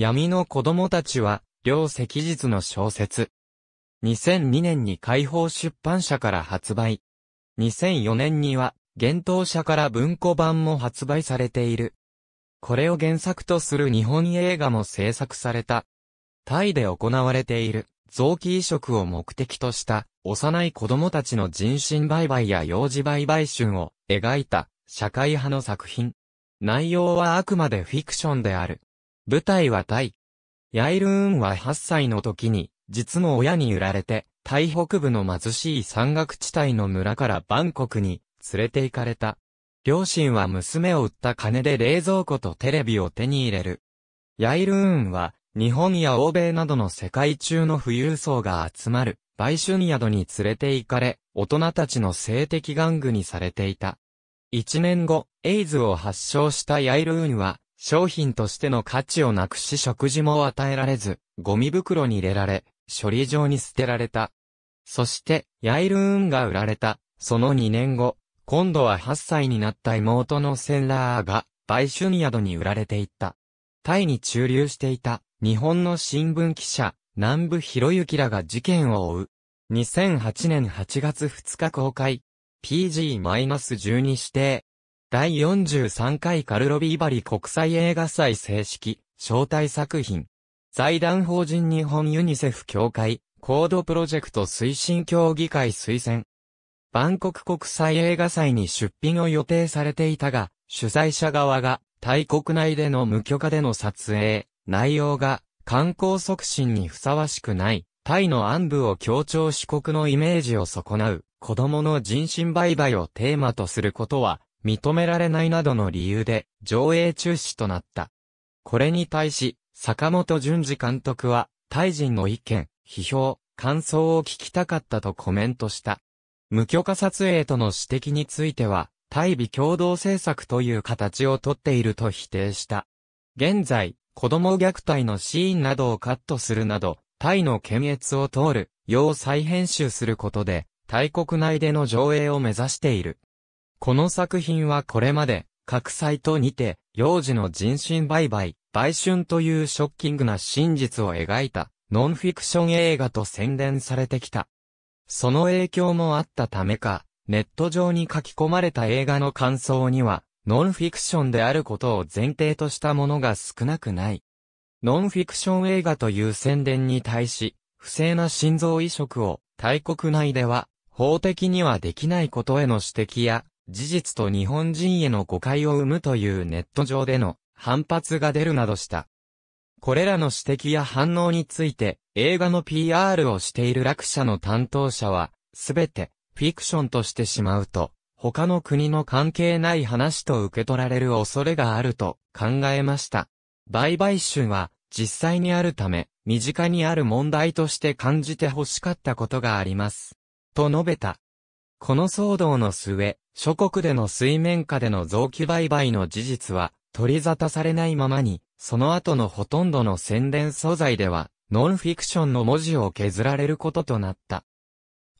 闇の子供たちは、両赤日の小説。2002年に解放出版社から発売。2004年には、幻冬社から文庫版も発売されている。これを原作とする日本映画も制作された。タイで行われている臓器移植を目的とした幼い子供たちの人身売買や幼児売買春を描いた社会派の作品。内容はあくまでフィクションである。舞台はタイ。ヤイルーンは8歳の時に、実の親に売られて、タイ北部の貧しい山岳地帯の村からバンコクに連れて行かれた。両親は娘を売った金で冷蔵庫とテレビを手に入れる。ヤイルーンは、日本や欧米などの世界中の富裕層が集まる、売春宿に連れて行かれ、大人たちの性的玩具にされていた。一年後、エイズを発症したヤイルーンは、商品としての価値をなくし食事も与えられず、ゴミ袋に入れられ、処理場に捨てられた。そして、ヤイルーンが売られた。その2年後、今度は8歳になった妹のセンラーが、売春宿に売られていった。タイに駐留していた、日本の新聞記者、南部博之らが事件を追う。2008年8月2日公開。PG-12 指定。第43回カルロビーバリ国際映画祭正式、招待作品。財団法人日本ユニセフ協会、コードプロジェクト推進協議会推薦。バンコク国際映画祭に出品を予定されていたが、主催者側が、タイ国内での無許可での撮影、内容が、観光促進にふさわしくない、タイの暗部を強調四国のイメージを損なう、子供の人身売買をテーマとすることは、認められないなどの理由で上映中止となった。これに対し、坂本淳二監督は、タイ人の意見、批評、感想を聞きたかったとコメントした。無許可撮影との指摘については、対美共同制作という形をとっていると否定した。現在、子供虐待のシーンなどをカットするなど、タイの検閲を通る、要再編集することで、大国内での上映を目指している。この作品はこれまで、各祭と似にて、幼児の人身売買、売春というショッキングな真実を描いた、ノンフィクション映画と宣伝されてきた。その影響もあったためか、ネット上に書き込まれた映画の感想には、ノンフィクションであることを前提としたものが少なくない。ノンフィクション映画という宣伝に対し、不正な心臓移植を、大国内では、法的にはできないことへの指摘や、事実と日本人への誤解を生むというネット上での反発が出るなどした。これらの指摘や反応について、映画の PR をしている落車の担当者は、すべて、フィクションとしてしまうと、他の国の関係ない話と受け取られる恐れがあると考えました。売買春は、実際にあるため、身近にある問題として感じて欲しかったことがあります。と述べた。この騒動の末、諸国での水面下での臓器売買の事実は取り沙汰されないままに、その後のほとんどの宣伝素材では、ノンフィクションの文字を削られることとなった。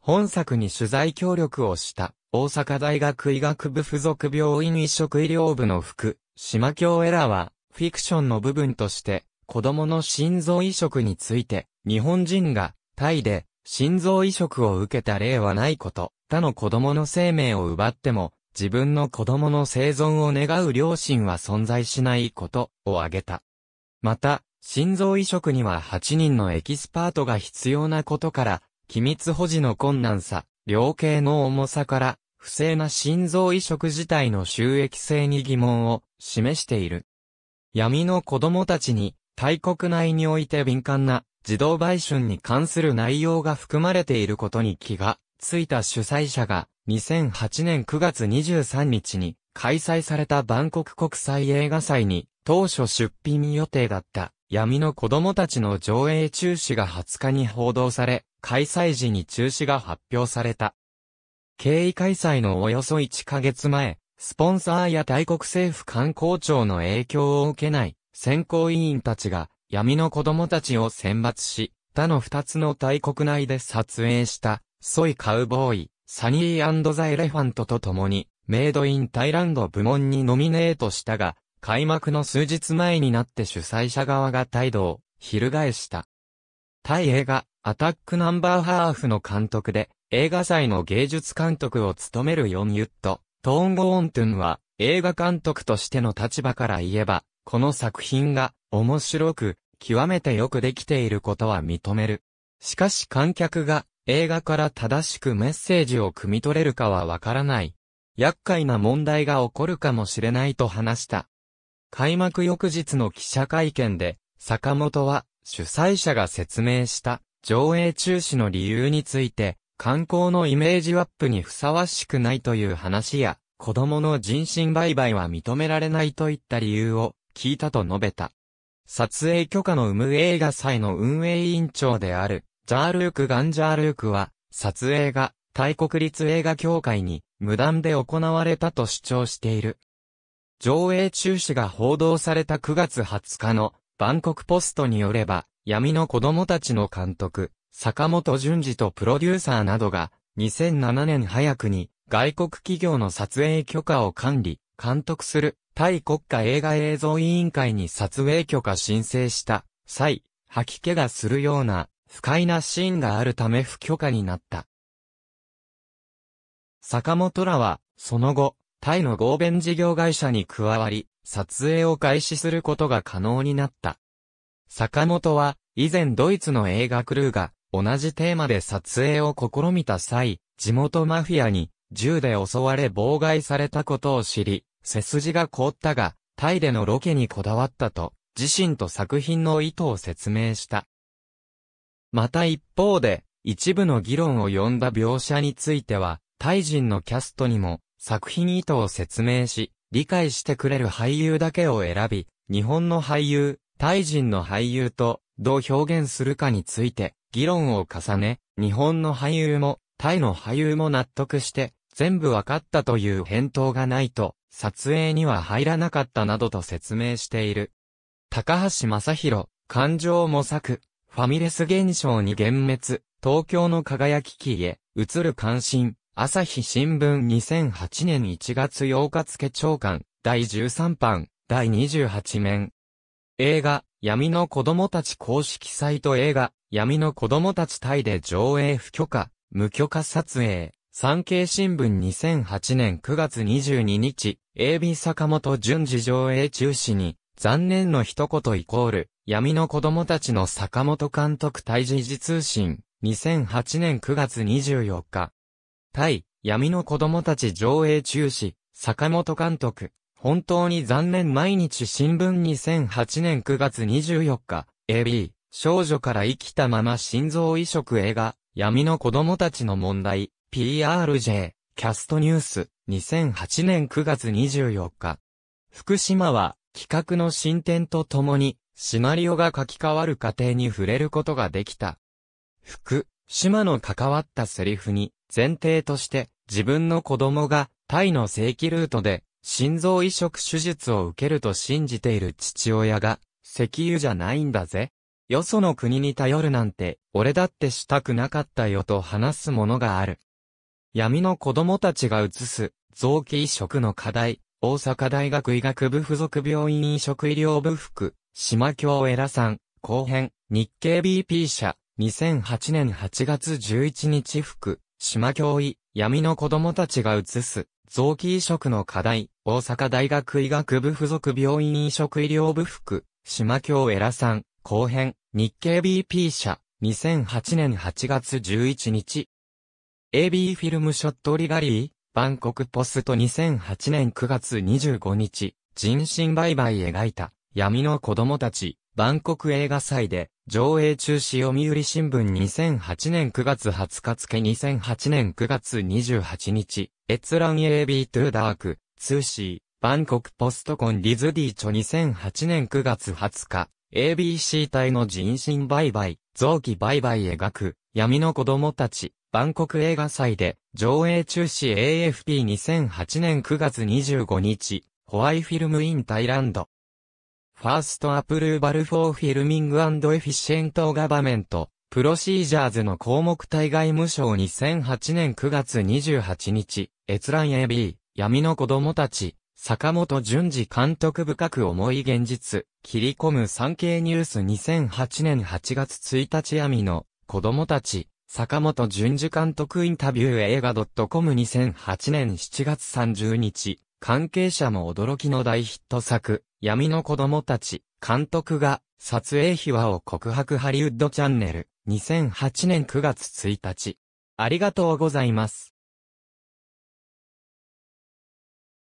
本作に取材協力をした、大阪大学医学部附属病院移植医療部の副、島京エラは、フィクションの部分として、子供の心臓移植について、日本人が、タイで、心臓移植を受けた例はないこと、他の子供の生命を奪っても、自分の子供の生存を願う両親は存在しないことを挙げた。また、心臓移植には8人のエキスパートが必要なことから、機密保持の困難さ、量刑の重さから、不正な心臓移植自体の収益性に疑問を示している。闇の子供たちに、大国内において敏感な自動売春に関する内容が含まれていることに気がついた主催者が2008年9月23日に開催されたバンコク国際映画祭に当初出品予定だった闇の子供たちの上映中止が20日に報道され、開催時に中止が発表された。経緯開催のおよそ1ヶ月前、スポンサーや大国政府観光庁の影響を受けない選考委員たちが闇の子供たちを選抜し、他の二つの大国内で撮影した、ソイ・カウボーイ、サニーザ・エレファントと共に、メイド・イン・タイランド部門にノミネートしたが、開幕の数日前になって主催者側が態度を翻した。タイ映画、アタックナンバーハーフの監督で、映画祭の芸術監督を務めるヨン・ユット、トーン・ゴーントゥンは、映画監督としての立場から言えば、この作品が面白く、極めてよくできていることは認める。しかし観客が映画から正しくメッセージを汲み取れるかはわからない。厄介な問題が起こるかもしれないと話した。開幕翌日の記者会見で、坂本は主催者が説明した上映中止の理由について、観光のイメージアップにふさわしくないという話や、子供の人身売買は認められないといった理由を聞いたと述べた。撮影許可の有無映画祭の運営委員長である、ジャールーク・ガンジャールークは、撮影が、大国立映画協会に、無断で行われたと主張している。上映中止が報道された9月20日の、バンコクポストによれば、闇の子供たちの監督、坂本淳二とプロデューサーなどが、2007年早くに、外国企業の撮影許可を管理、監督するタイ国家映画映像委員会に撮影許可申請した際、吐き気がするような不快なシーンがあるため不許可になった。坂本らは、その後、タイの合弁事業会社に加わり、撮影を開始することが可能になった。坂本は、以前ドイツの映画クルーが、同じテーマで撮影を試みた際、地元マフィアに、銃で襲われ妨害されたことを知り、背筋が凍ったが、タイでのロケにこだわったと、自身と作品の意図を説明した。また一方で、一部の議論を呼んだ描写については、タイ人のキャストにも、作品意図を説明し、理解してくれる俳優だけを選び、日本の俳優、タイ人の俳優と、どう表現するかについて、議論を重ね、日本の俳優も、タイの俳優も納得して、全部わかったという返答がないと、撮影には入らなかったなどと説明している。高橋正宏、感情模索、ファミレス現象に幻滅、東京の輝き期へ、移る関心、朝日新聞2008年1月8日付長官、第13版、第28面。映画、闇の子供たち公式サイト映画、闇の子供たちタイで上映不許可、無許可撮影。産経新聞2008年9月22日、AB 坂本淳次上映中止に、残念の一言イコール、闇の子供たちの坂本監督対時事通信、2008年9月24日。対、闇の子供たち上映中止、坂本監督。本当に残念毎日新聞2008年9月24日、AB、少女から生きたまま心臓移植映画、闇の子供たちの問題。PRJ、キャストニュース、2008年9月24日。福島は、企画の進展とともに、シナリオが書き換わる過程に触れることができた。福島の関わったセリフに、前提として、自分の子供が、タイの正規ルートで、心臓移植手術を受けると信じている父親が、石油じゃないんだぜ。よその国に頼るなんて、俺だってしたくなかったよと話すものがある。闇の子供たちが移す、臓器移植の課題、大阪大学医学部附属病院移植医療部服、島京エラさん、後編、日経 BP 社、2008年8月11日服、島京医、闇の子供たちが移す、臓器移植の課題、大阪大学医学部附属病院移植医療部服、島京エラさん、後編、日経 BP 社、2008年8月11日、AB フィルムショットリガリー、バンコクポスト2008年9月25日、人身売買描いた、闇の子供たち、バンコク映画祭で、上映中止読売新聞2008年9月20日付2008年9月28日、閲覧 AB トゥーダーク、ツーシー、バンコクポストコンリズディーチョ2008年9月20日、ABC 隊の人身売買、臓器売買描く、闇の子供たち、バンコク映画祭で、上映中止 AFP2008 年9月25日、ホワイフィルムインタイランド。ファーストアプルーバルフォーフィルミングエフィシェントガバメント、プロシージャーズの項目対外務省2008年9月28日、閲覧 AB、闇の子供たち、坂本淳二監督深く重い現実、切り込む産経ニュース2008年8月1日闇の子供たち、坂本淳二監督インタビュー映画 .com2008 年7月30日、関係者も驚きの大ヒット作、闇の子供たち、監督が、撮影秘話を告白ハリウッドチャンネル、2008年9月1日。ありがとうございます。